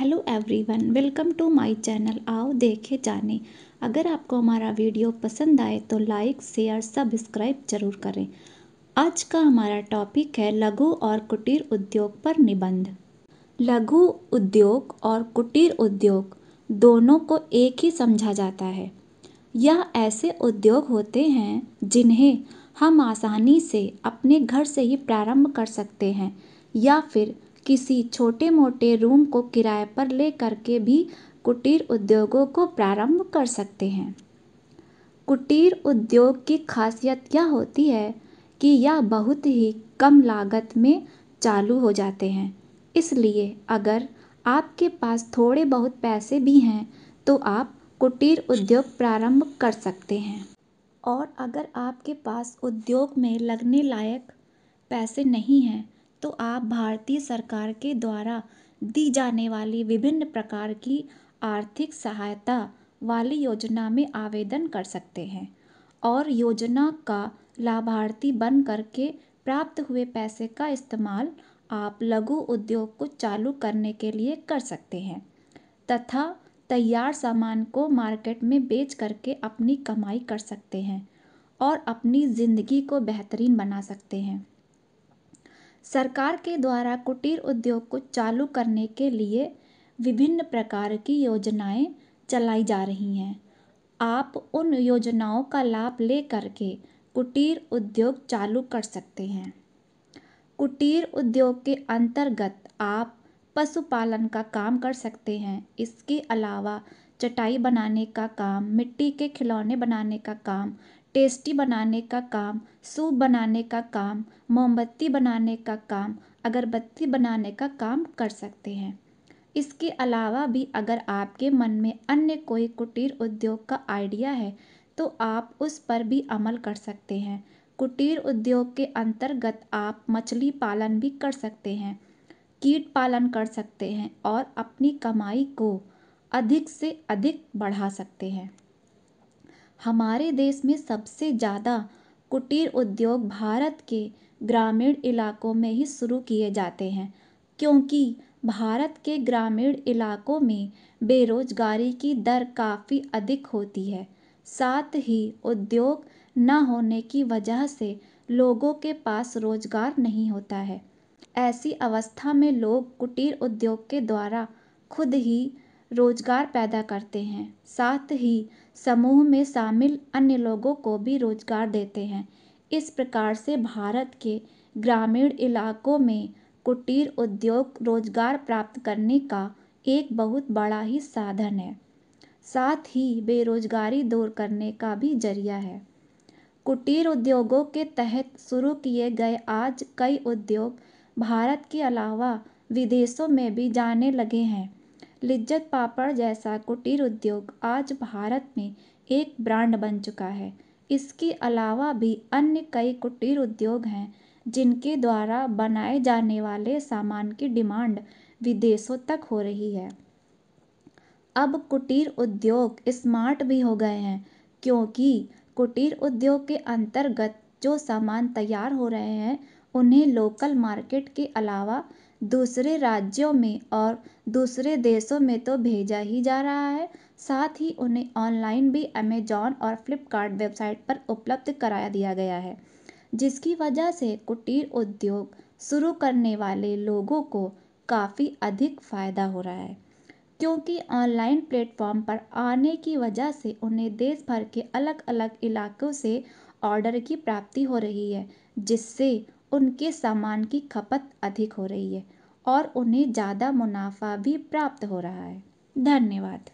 hello everyone welcome to my channel आओ देखे जाने अगर आपको हमारा वीडियो पसंद आए तो लाइक शेयर सब्सक्राइब जरूर करें आज का हमारा टॉपिक है लघु और कुटीर उद्योग पर निबंध लघु उद्योग और कुटीर उद्योग दोनों को एक ही समझा जाता है यह ऐसे उद्योग होते हैं जिन्हें हम आसानी से अपने घर से ही प्रारंभ कर सकते हैं या फिर किसी छोटे मोटे रूम को किराए पर ले करके भी कुटीर उद्योगों को प्रारंभ कर सकते हैं कुटीर उद्योग की खासियत यह होती है कि यह बहुत ही कम लागत में चालू हो जाते हैं इसलिए अगर आपके पास थोड़े बहुत पैसे भी हैं तो आप कुटीर उद्योग प्रारंभ कर सकते हैं और अगर आपके पास उद्योग में लगने लायक पैसे नहीं हैं तो आप भारतीय सरकार के द्वारा दी जाने वाली विभिन्न प्रकार की आर्थिक सहायता वाली योजना में आवेदन कर सकते हैं और योजना का लाभार्थी बन करके प्राप्त हुए पैसे का इस्तेमाल आप लघु उद्योग को चालू करने के लिए कर सकते हैं तथा तैयार सामान को मार्केट में बेच करके अपनी कमाई कर सकते हैं और अपनी ज़िंदगी को बेहतरीन बना सकते हैं सरकार के द्वारा कुटीर उद्योग को चालू करने के लिए विभिन्न प्रकार की योजनाएं चलाई जा रही हैं आप उन योजनाओं का लाभ ले करके कुटीर उद्योग चालू कर सकते हैं कुटीर उद्योग के अंतर्गत आप पशुपालन का काम कर सकते हैं इसके अलावा चटाई बनाने का काम मिट्टी के खिलौने बनाने का काम टेस्टी बनाने का काम सूप बनाने का काम मोमबत्ती बनाने का काम अगरबत्ती बनाने का काम कर सकते हैं इसके अलावा भी अगर आपके मन में अन्य कोई कुटीर उद्योग का आइडिया है तो आप उस पर भी अमल कर सकते हैं कुटीर उद्योग के अंतर्गत आप मछली पालन भी कर सकते हैं कीट पालन कर सकते हैं और अपनी कमाई को अधिक से अधिक बढ़ा सकते हैं हमारे देश में सबसे ज़्यादा कुटीर उद्योग भारत के ग्रामीण इलाकों में ही शुरू किए जाते हैं क्योंकि भारत के ग्रामीण इलाकों में बेरोजगारी की दर काफ़ी अधिक होती है साथ ही उद्योग न होने की वजह से लोगों के पास रोजगार नहीं होता है ऐसी अवस्था में लोग कुटीर उद्योग के द्वारा खुद ही रोज़गार पैदा करते हैं साथ ही समूह में शामिल अन्य लोगों को भी रोज़गार देते हैं इस प्रकार से भारत के ग्रामीण इलाकों में कुटीर उद्योग रोज़गार प्राप्त करने का एक बहुत बड़ा ही साधन है साथ ही बेरोज़गारी दूर करने का भी जरिया है कुटीर उद्योगों के तहत शुरू किए गए आज कई उद्योग भारत के अलावा विदेशों में भी जाने लगे हैं लिज्जत पापड़ जैसा कुटीर उद्योग आज भारत में एक ब्रांड बन चुका है इसके अलावा भी अन्य कई कुटीर उद्योग हैं जिनके द्वारा बनाए जाने वाले सामान की डिमांड विदेशों तक हो रही है अब कुटीर उद्योग स्मार्ट भी हो गए हैं क्योंकि कुटीर उद्योग के अंतर्गत जो सामान तैयार हो रहे हैं उन्हें लोकल मार्केट के अलावा दूसरे राज्यों में और दूसरे देशों में तो भेजा ही जा रहा है साथ ही उन्हें ऑनलाइन भी अमेजॉन और फ्लिपकार्ट वेबसाइट पर उपलब्ध कराया दिया गया है जिसकी वजह से कुटीर उद्योग शुरू करने वाले लोगों को काफ़ी अधिक फ़ायदा हो रहा है क्योंकि ऑनलाइन प्लेटफॉर्म पर आने की वजह से उन्हें देश भर के अलग अलग इलाक़ों से ऑर्डर की प्राप्ति हो रही है जिससे उनके सामान की खपत अधिक हो रही है और उन्हें ज़्यादा मुनाफ़ा भी प्राप्त हो रहा है धन्यवाद